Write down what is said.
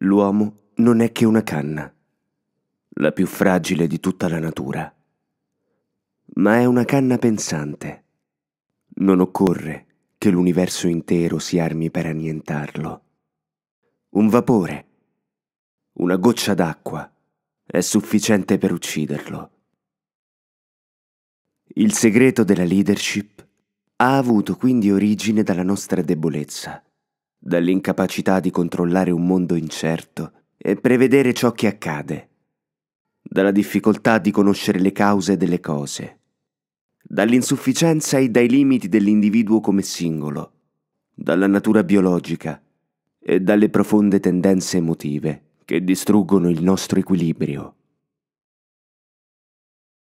l'uomo non è che una canna, la più fragile di tutta la natura. Ma è una canna pensante. Non occorre che l'universo intero si armi per annientarlo. Un vapore, una goccia d'acqua, è sufficiente per ucciderlo. Il segreto della leadership ha avuto quindi origine dalla nostra debolezza dall'incapacità di controllare un mondo incerto e prevedere ciò che accade, dalla difficoltà di conoscere le cause delle cose, dall'insufficienza e dai limiti dell'individuo come singolo, dalla natura biologica e dalle profonde tendenze emotive che distruggono il nostro equilibrio.